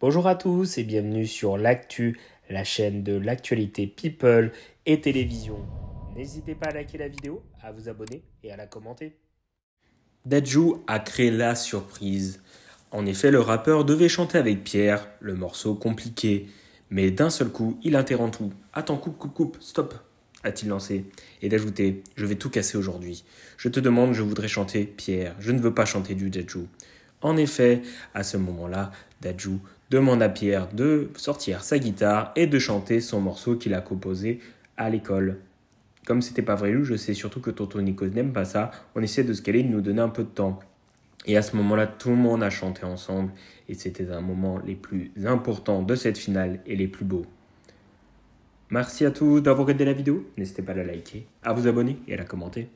Bonjour à tous et bienvenue sur l'actu, la chaîne de l'actualité people et télévision. N'hésitez pas à liker la vidéo, à vous abonner et à la commenter. Dadju a créé la surprise. En effet, le rappeur devait chanter avec Pierre, le morceau compliqué. Mais d'un seul coup, il interrompt tout. Attends, coupe, coupe, coupe, stop a-t-il lancé, et d'ajouter Je vais tout casser aujourd'hui. Je te demande, je voudrais chanter Pierre, je ne veux pas chanter du Dajou. En effet, à ce moment-là, Daju demande à Pierre de sortir sa guitare et de chanter son morceau qu'il a composé à l'école. Comme c'était pas vrai, je sais surtout que Tonton Nico n'aime pas ça, on essaie de se caler, de nous donner un peu de temps. Et à ce moment-là, tout le monde a chanté ensemble, et c'était un moment les plus importants de cette finale et les plus beaux. Merci à tous d'avoir regardé la vidéo, n'hésitez pas à la liker, à vous abonner et à la commenter.